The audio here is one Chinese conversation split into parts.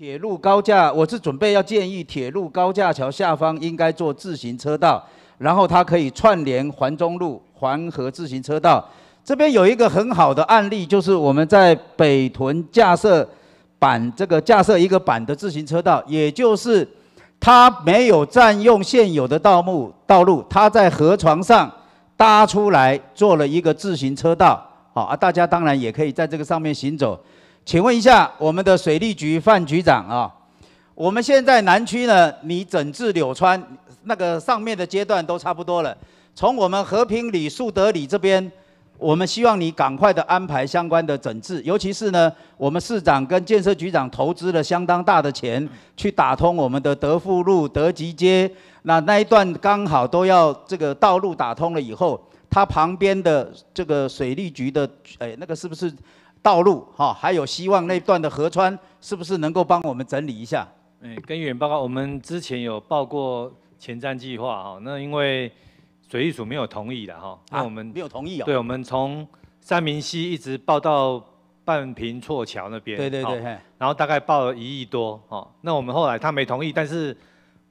铁路高架，我是准备要建议铁路高架桥下方应该做自行车道，然后它可以串联环中路、环河自行车道。这边有一个很好的案例，就是我们在北屯架设板这个架设一个板的自行车道，也就是它没有占用现有的道路道路，它在河床上搭出来做了一个自行车道。好，啊，大家当然也可以在这个上面行走。请问一下我们的水利局范局长啊，我们现在南区呢，你整治柳川那个上面的阶段都差不多了。从我们和平里、树德里这边，我们希望你赶快的安排相关的整治，尤其是呢，我们市长跟建设局长投资了相当大的钱去打通我们的德富路、德吉街，那那一段刚好都要这个道路打通了以后，它旁边的这个水利局的哎，那个是不是？道路哈，还有希望那段的河川，是不是能够帮我们整理一下？哎，跟委员报告，我们之前有报过前瞻计划哈，那因为水利署没有同意的哈，那我们没有同意啊。对，我们从三明溪一直报到半平错桥那边，对对对，然后大概报了一亿多哈，那我们后来他没同意，但是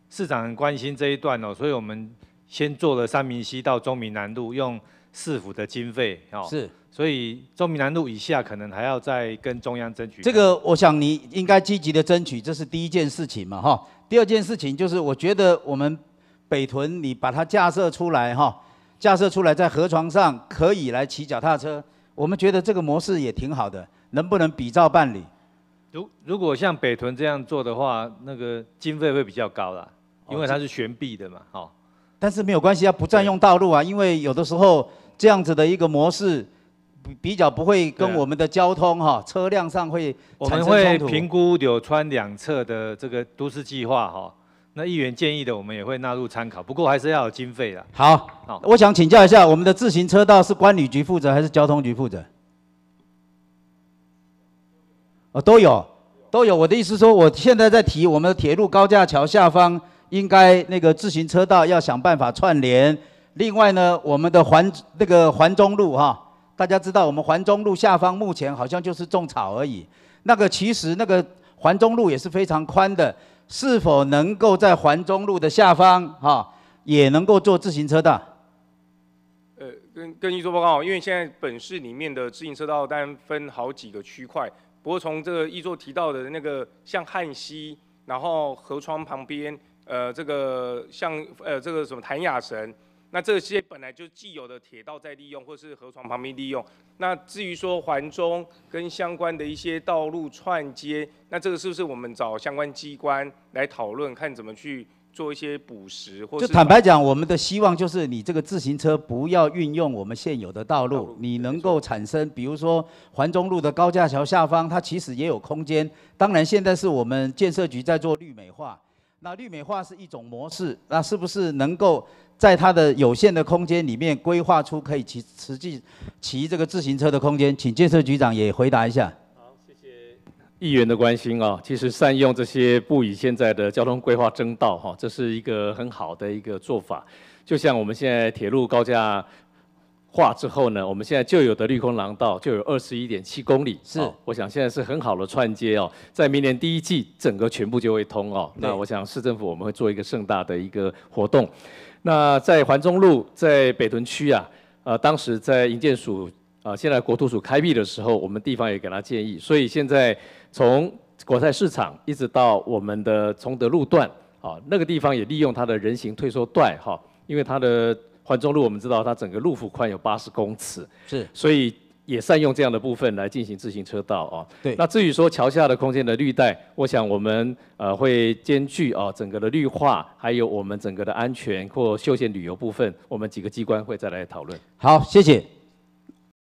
市长很关心这一段哦，所以我们。先做了三明西到中民南路用市府的经费，哦，是，所以中民南路以下可能还要再跟中央争取。这个我想你应该积极的争取，这是第一件事情嘛，哈。第二件事情就是，我觉得我们北屯你把它架设出来，哈，架设出来在河床上可以来骑脚踏车，我们觉得这个模式也挺好的，能不能比照办理？如如果像北屯这样做的话，那个经费会比较高啦，因为它是悬臂的嘛，哈。但是没有关系，啊，不占用道路啊，因为有的时候这样子的一个模式，比比较不会跟我们的交通哈车辆上会，我们会评估柳川两侧的这个都市计划哈。那议员建议的，我们也会纳入参考，不过还是要有经费的。好，好，我想请教一下，我们的自行车道是管理局负责还是交通局负责？哦，都有，都有。我的意思说，我现在在提我们的铁路高架桥下方。应该那个自行车道要想办法串联。另外呢，我们的环那个环中路哈，大家知道我们环中路下方目前好像就是种草而已。那个其实那个环中路也是非常宽的，是否能够在环中路的下方哈也能够做自行车道？呃，跟跟易座报告，因为现在本市里面的自行车道单分好几个区块。不过从这个易座提到的那个像汉溪，然后河川旁边。呃，这个像呃，这个什么谭雅神，那这些本来就既有的铁道在利用，或是河床旁边利用。那至于说环中跟相关的一些道路串接，那这个是不是我们找相关机关来讨论，看怎么去做一些补实？就坦白讲，我们的希望就是你这个自行车不要运用我们现有的道路，你能够产生，比如说环中路的高架桥下方，它其实也有空间。当然，现在是我们建设局在做绿美化。那绿美化是一种模式，那是不是能够在它的有限的空间里面规划出可以骑实际骑这个自行车的空间？请建设局长也回答一下。好，谢谢议员的关心啊。其实善用这些不以现在的交通规划争道哈，这是一个很好的一个做法，就像我们现在铁路高架。化之后呢，我们现在就有的绿空廊道就有二十一点七公里，是我想现在是很好的串接哦，在明年第一季整个全部就会通哦。那我想市政府我们会做一个盛大的一个活动。那在环中路在北屯区啊，呃当时在营建署啊，现在国土署开辟的时候，我们地方也给他建议，所以现在从国泰市场一直到我们的崇德路段啊，那个地方也利用它的人行退缩段哈，因为它的。环中路，我们知道它整个路幅宽有八十公尺，是，所以也善用这样的部分来进行自行车道哦。对，那至于说桥下的空间的绿带，我想我们呃会兼具哦整个的绿化，还有我们整个的安全或休闲旅游部分，我们几个机关会再来讨论。好，谢谢。